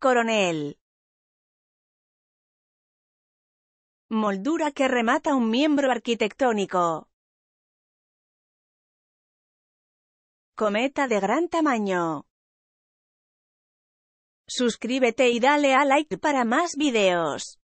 coronel. Moldura que remata un miembro arquitectónico. Cometa de gran tamaño. Suscríbete y dale a like para más videos.